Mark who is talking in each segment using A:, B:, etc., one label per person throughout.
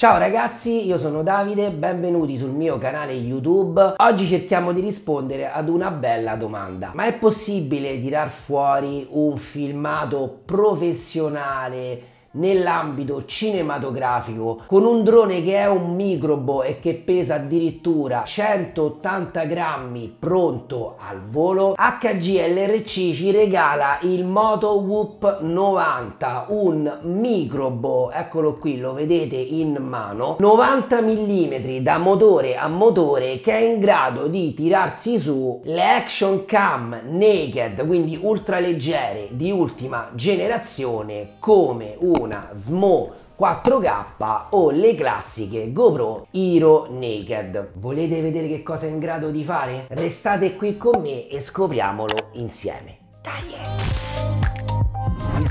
A: Ciao ragazzi, io sono Davide, benvenuti sul mio canale YouTube. Oggi cerchiamo di rispondere ad una bella domanda. Ma è possibile tirar fuori un filmato professionale nell'ambito cinematografico con un drone che è un microbo e che pesa addirittura 180 grammi pronto al volo HGLRC ci regala il Moto Whoop 90 un microbo eccolo qui lo vedete in mano 90 mm da motore a motore che è in grado di tirarsi su le action cam naked quindi ultraleggere di ultima generazione come un una Smo 4K o le classiche GoPro Hero Naked. Volete vedere che cosa è in grado di fare? Restate qui con me e scopriamolo insieme. Dai! Eh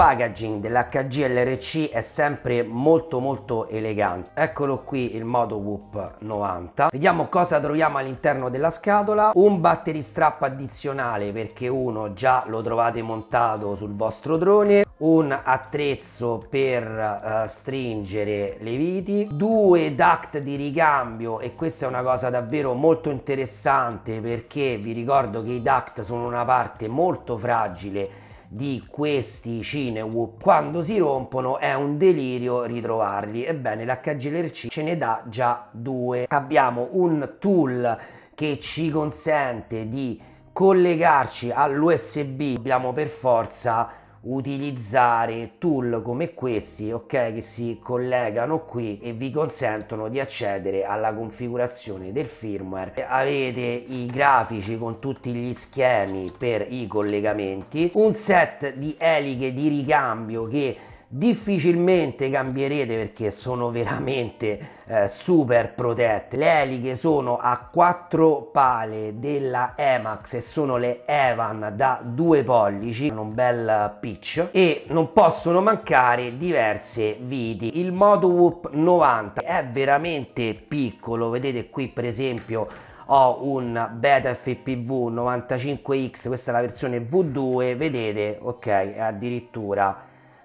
A: packaging dell'HGLRC è sempre molto molto elegante eccolo qui il Moto Whoop 90 vediamo cosa troviamo all'interno della scatola un battery strap addizionale perché uno già lo trovate montato sul vostro drone un attrezzo per uh, stringere le viti due duct di ricambio e questa è una cosa davvero molto interessante perché vi ricordo che i duct sono una parte molto fragile di questi Cinewhoop quando si rompono è un delirio ritrovarli. Ebbene, l'HGLRC ce ne dà già due. Abbiamo un tool che ci consente di collegarci all'USB, dobbiamo per forza utilizzare tool come questi ok che si collegano qui e vi consentono di accedere alla configurazione del firmware avete i grafici con tutti gli schemi per i collegamenti un set di eliche di ricambio che difficilmente cambierete perché sono veramente eh, super protette le eliche sono a quattro pale della Emax e sono le Evan da due pollici con un bel pitch e non possono mancare diverse viti il Moto Whoop 90 è veramente piccolo vedete qui per esempio ho un Beta FPV 95X, questa è la versione V2, vedete, ok, è addirittura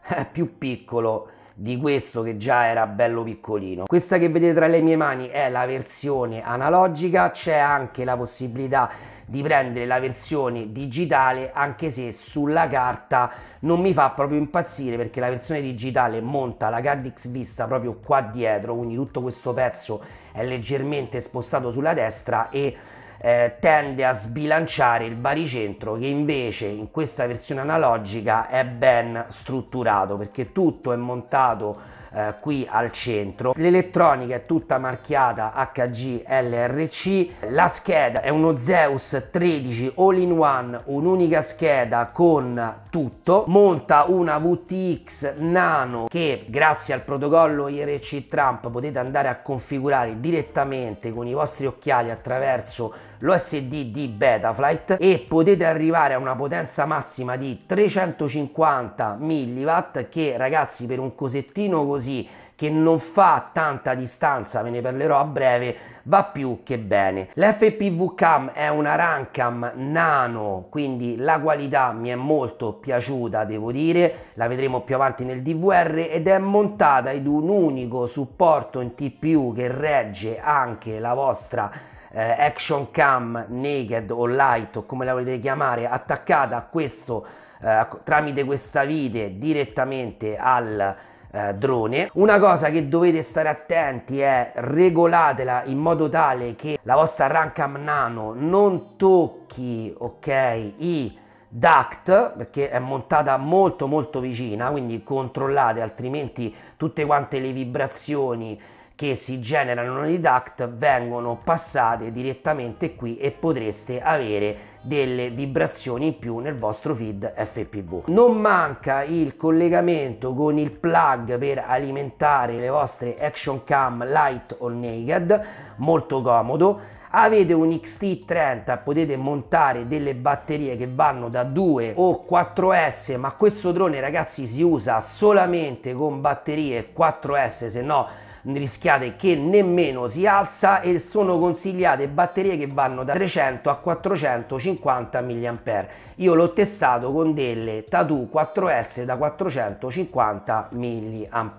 A: più piccolo di questo che già era bello piccolino questa che vedete tra le mie mani è la versione analogica c'è anche la possibilità di prendere la versione digitale anche se sulla carta non mi fa proprio impazzire perché la versione digitale monta la card Vista proprio qua dietro quindi tutto questo pezzo è leggermente spostato sulla destra e eh, tende a sbilanciare il baricentro che invece in questa versione analogica è ben strutturato perché tutto è montato eh, qui al centro l'elettronica è tutta marchiata HG LRC la scheda è uno Zeus 13 all in one un'unica scheda con tutto monta una VTX Nano che grazie al protocollo IRC Trump potete andare a configurare direttamente con i vostri occhiali attraverso l'OSD di Betaflight e potete arrivare a una potenza massima di 350 mW che ragazzi per un cosettino così che non fa tanta distanza, ve ne parlerò a breve, va più che bene. L'FPV Cam è una Rankam nano, quindi la qualità mi è molto piaciuta, devo dire, la vedremo più avanti nel DVR ed è montata ed un unico supporto in TPU che regge anche la vostra eh, action cam naked o light o come la volete chiamare attaccata a questo eh, tramite questa vite direttamente al eh, drone. Una cosa che dovete stare attenti è regolatela in modo tale che la vostra Rancam Nano non tocchi, ok, i duct perché è montata molto molto vicina quindi controllate altrimenti tutte quante le vibrazioni che si generano nei duct vengono passate direttamente qui e potreste avere delle vibrazioni in più nel vostro feed FPV. Non manca il collegamento con il plug per alimentare le vostre action cam light o naked, molto comodo. Avete un XT30, potete montare delle batterie che vanno da 2 o 4S, ma questo drone ragazzi si usa solamente con batterie 4S, se no rischiate che nemmeno si alza e sono consigliate batterie che vanno da 300 a 450 mAh. Io l'ho testato con delle Tattoo 4S da 450 mAh.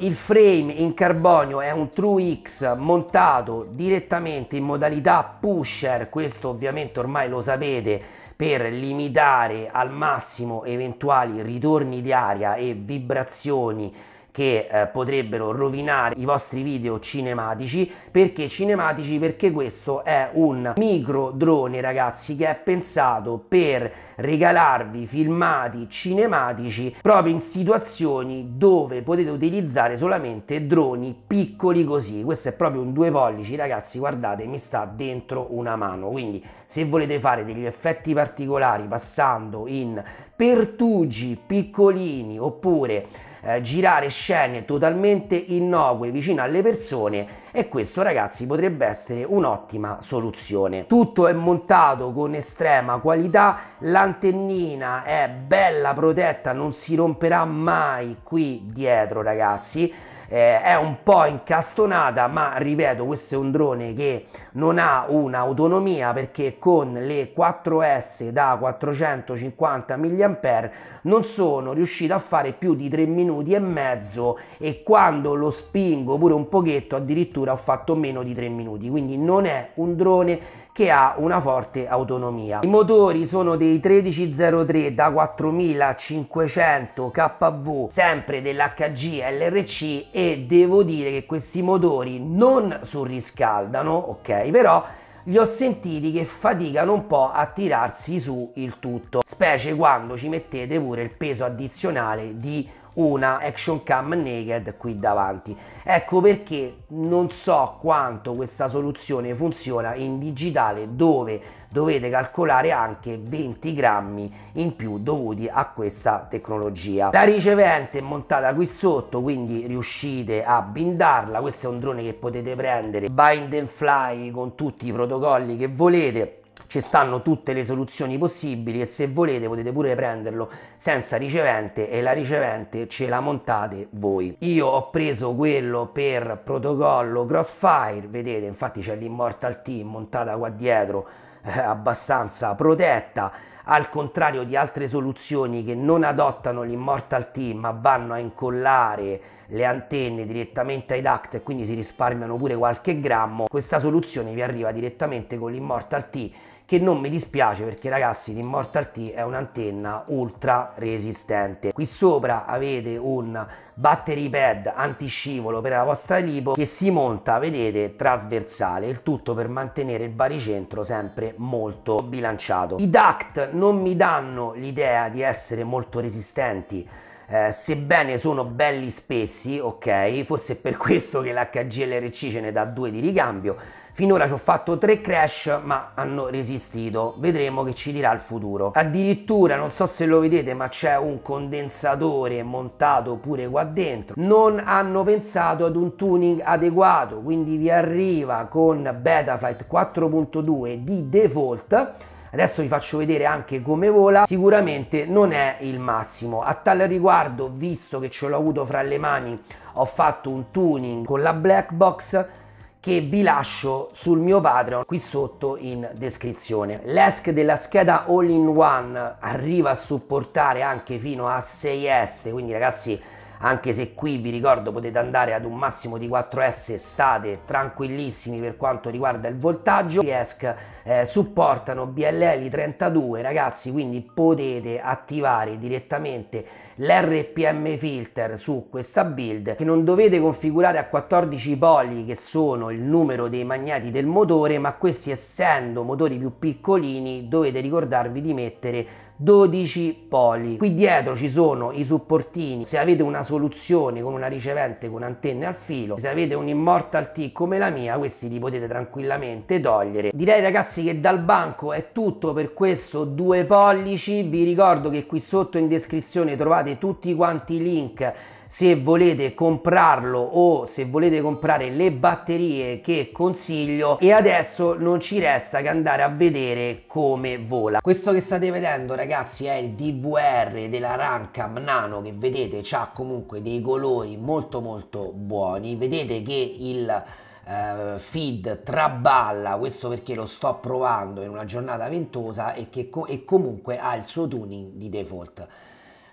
A: Il frame in carbonio è un True X montato direttamente in modalità pusher, questo ovviamente ormai lo sapete per limitare al massimo eventuali ritorni di aria e vibrazioni che eh, potrebbero rovinare i vostri video cinematici. Perché cinematici? Perché questo è un micro drone, ragazzi, che è pensato per regalarvi filmati cinematici proprio in situazioni dove potete utilizzare solamente droni piccoli così. Questo è proprio un due pollici, ragazzi, guardate, mi sta dentro una mano. Quindi se volete fare degli effetti particolari passando in pertugi piccolini oppure eh, girare scene totalmente innocue vicino alle persone e questo ragazzi potrebbe essere un'ottima soluzione. Tutto è montato con estrema qualità, l'antennina è bella protetta, non si romperà mai qui dietro ragazzi eh, è un po' incastonata ma ripeto questo è un drone che non ha un'autonomia perché con le 4S da 450 mAh non sono riuscito a fare più di 3 minuti e mezzo e quando lo spingo pure un pochetto addirittura ho fatto meno di 3 minuti quindi non è un drone che ha una forte autonomia. I motori sono dei 1303 da 4500 kV, sempre dell'HG LRC e devo dire che questi motori non surriscaldano, ok, però li ho sentiti che faticano un po' a tirarsi su il tutto, specie quando ci mettete pure il peso addizionale di una action cam naked qui davanti ecco perché non so quanto questa soluzione funziona in digitale dove dovete calcolare anche 20 grammi in più dovuti a questa tecnologia la ricevente è montata qui sotto quindi riuscite a bindarla questo è un drone che potete prendere bind and fly con tutti i protocolli che volete ci stanno tutte le soluzioni possibili e se volete potete pure prenderlo senza ricevente e la ricevente ce la montate voi. Io ho preso quello per protocollo Crossfire, vedete infatti c'è l'Immortal Team montata qua dietro eh, abbastanza protetta al contrario di altre soluzioni che non adottano l'Immortal Team ma vanno a incollare le antenne direttamente ai duct e quindi si risparmiano pure qualche grammo, questa soluzione vi arriva direttamente con l'Immortal T che non mi dispiace perché ragazzi l'Immortal T è un'antenna ultra resistente. Qui sopra avete un battery pad antiscivolo per la vostra lipo che si monta, vedete, trasversale, il tutto per mantenere il baricentro sempre molto bilanciato. I duct non mi danno l'idea di essere molto resistenti eh, sebbene sono belli spessi, ok, forse è per questo che l'HGLRC ce ne dà due di ricambio, finora ci ho fatto tre crash ma hanno resistito, vedremo che ci dirà il futuro. Addirittura, non so se lo vedete, ma c'è un condensatore montato pure qua dentro, non hanno pensato ad un tuning adeguato, quindi vi arriva con Betaflight 4.2 di default, adesso vi faccio vedere anche come vola sicuramente non è il massimo a tal riguardo visto che ce l'ho avuto fra le mani ho fatto un tuning con la black box che vi lascio sul mio Patreon qui sotto in descrizione. L'esc della scheda all in one arriva a supportare anche fino a 6S, quindi ragazzi anche se qui vi ricordo potete andare ad un massimo di 4S state tranquillissimi per quanto riguarda il voltaggio gli ESC eh, supportano BLL 32 ragazzi quindi potete attivare direttamente l'RPM filter su questa build che non dovete configurare a 14 poli che sono il numero dei magneti del motore ma questi essendo motori più piccolini dovete ricordarvi di mettere 12 poli. Qui dietro ci sono i supportini, se avete una soluzione con una ricevente con antenne al filo, se avete un Immortal T come la mia, questi li potete tranquillamente togliere. Direi ragazzi che dal banco è tutto per questo due pollici, vi ricordo che qui sotto in descrizione trovate tutti quanti i link se volete comprarlo o se volete comprare le batterie che consiglio e adesso non ci resta che andare a vedere come vola questo che state vedendo ragazzi è il DVR della Rankam Nano che vedete ha comunque dei colori molto molto buoni vedete che il Uh, feed traballa questo perché lo sto provando in una giornata ventosa e, che co e comunque ha il suo tuning di default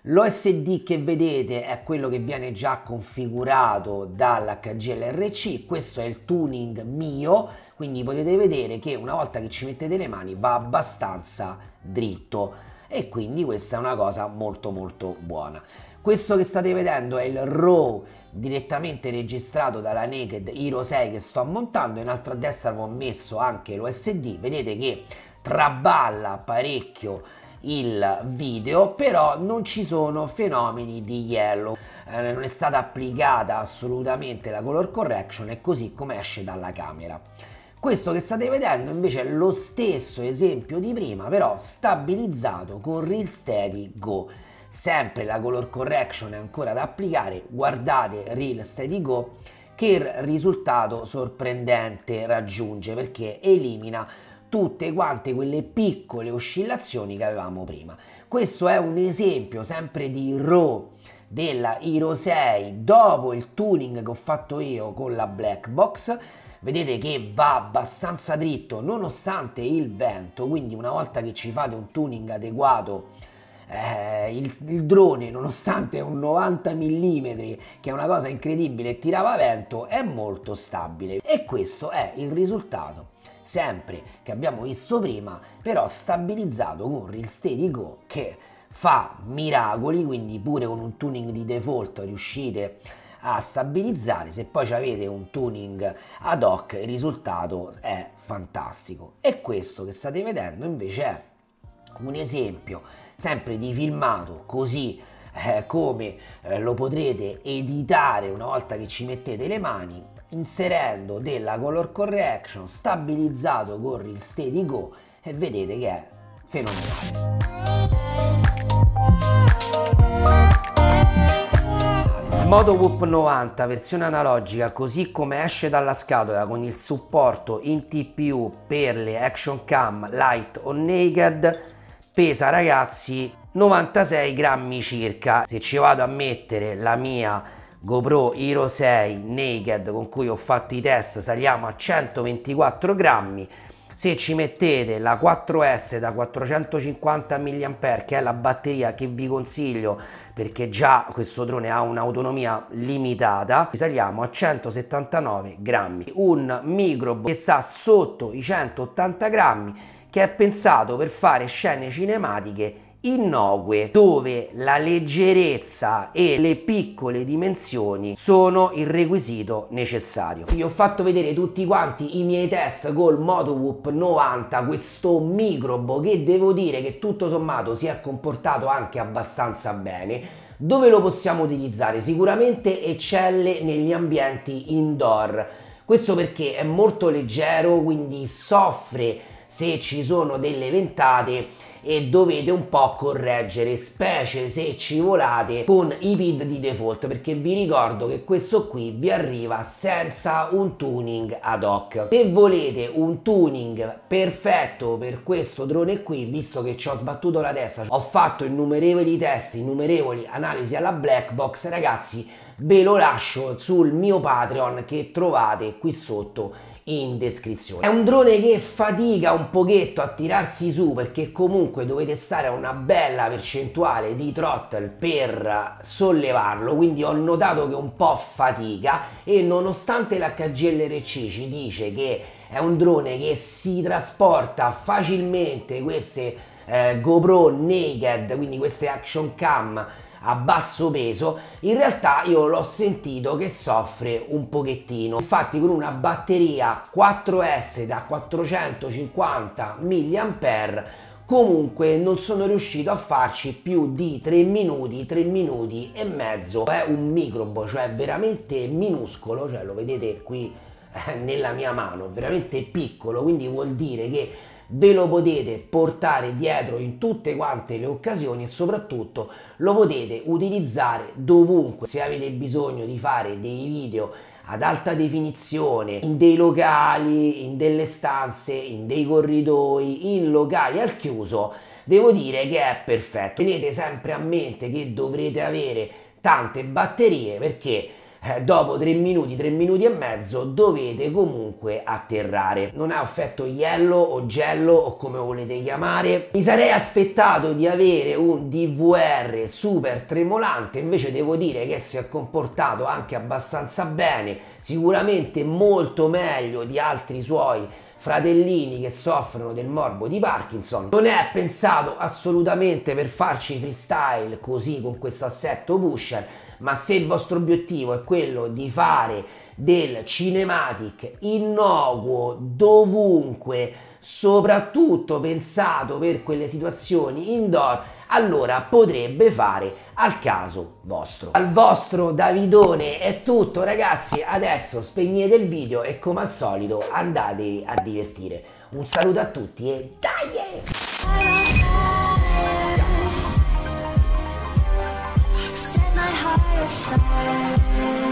A: L'OSD che vedete è quello che viene già configurato dall'HGLRC, questo è il tuning mio, quindi potete vedere che una volta che ci mettete le mani va abbastanza dritto e quindi questa è una cosa molto molto buona. Questo che state vedendo è il RAW direttamente registrato dalla Naked Hero 6 che sto montando, in alto a destra vi ho messo anche l'OSD, vedete che traballa parecchio il video, però non ci sono fenomeni di yellow. Eh, non è stata applicata assolutamente la color correction è così come esce dalla camera. Questo che state vedendo invece è lo stesso esempio di prima, però stabilizzato con Real Steady Go. Sempre la color correction è ancora da applicare, guardate Real Steady Go che il risultato sorprendente raggiunge perché elimina tutte quante quelle piccole oscillazioni che avevamo prima. Questo è un esempio sempre di RO della Hero 6 dopo il tuning che ho fatto io con la black box vedete che va abbastanza dritto nonostante il vento quindi una volta che ci fate un tuning adeguato eh, il, il, drone nonostante un 90 mm che è una cosa incredibile tirava vento è molto stabile e questo è il risultato sempre che abbiamo visto prima, però stabilizzato con Real Steady Go che fa miracoli, quindi pure con un tuning di default riuscite a stabilizzare, se poi avete un tuning ad hoc il risultato è fantastico. E questo che state vedendo invece è un esempio sempre di filmato così eh, come eh, lo potrete editare una volta che ci mettete le mani inserendo della color correction stabilizzato con il steady go e vedete che è fenomenale Moto Whoop 90 versione analogica così come esce dalla scatola con il supporto in TPU per le action cam light o naked pesa ragazzi 96 grammi circa se ci vado a mettere la mia GoPro Hero 6 Naked con cui ho fatto i test saliamo a 124 grammi se ci mettete la 4S da 450 mAh che è la batteria che vi consiglio perché già questo drone ha un'autonomia limitata saliamo a 179 grammi un micro che sta sotto i 180 grammi che è pensato per fare scene cinematiche innocue dove la leggerezza e le piccole dimensioni sono il requisito necessario. Vi ho fatto vedere tutti quanti i miei test col MotoWhoop 90, questo microbo che devo dire che tutto sommato si è comportato anche abbastanza bene. Dove lo possiamo utilizzare? Sicuramente eccelle negli ambienti indoor. Questo perché è molto leggero, quindi soffre se ci sono delle ventate e dovete un po' correggere, specie se ci volate con i PID di default, perché vi ricordo che questo qui vi arriva senza un tuning ad hoc. Se volete un tuning perfetto per questo drone qui, visto che ci ho sbattuto la testa, ho fatto innumerevoli test, innumerevoli analisi alla black box, ragazzi, ve lo lascio sul mio Patreon che trovate qui sotto in descrizione. È un drone che fatica un pochetto a tirarsi su perché comunque dovete stare a una bella percentuale di throttle per sollevarlo, quindi ho notato che un po' fatica e nonostante l'HGLRC ci dice che è un drone che si trasporta facilmente queste eh, GoPro Naked, quindi queste action cam a basso peso, in realtà io l'ho sentito che soffre un pochettino. Infatti con una batteria 4S da 450 mAh comunque non sono riuscito a farci più di 3 minuti, 3 minuti e mezzo. È un microbo, cioè veramente minuscolo, cioè lo vedete qui eh, nella mia mano, veramente piccolo, quindi vuol dire che ve lo potete portare dietro in tutte quante le occasioni e soprattutto lo potete utilizzare dovunque. Se avete bisogno di fare dei video ad alta definizione, in dei locali, in delle stanze, in dei corridoi, in locali al chiuso, devo dire che è perfetto. Tenete sempre a mente che dovrete avere tante batterie perché eh, dopo 3 minuti, 3 minuti e mezzo dovete comunque atterrare. Non ha effetto yellow o gello o come volete chiamare. Mi sarei aspettato di avere un DVR super tremolante, invece devo dire che si è comportato anche abbastanza bene, sicuramente molto meglio di altri suoi fratellini che soffrono del morbo di Parkinson. Non è pensato assolutamente per farci freestyle così con questo assetto pusher, ma se il vostro obiettivo è quello di fare del cinematic innocuo dovunque, soprattutto pensato per quelle situazioni indoor, allora potrebbe fare al caso vostro. Al vostro Davidone è tutto ragazzi, adesso spegnete il video e come al solito andatevi a divertire. Un saluto a tutti e dai! fire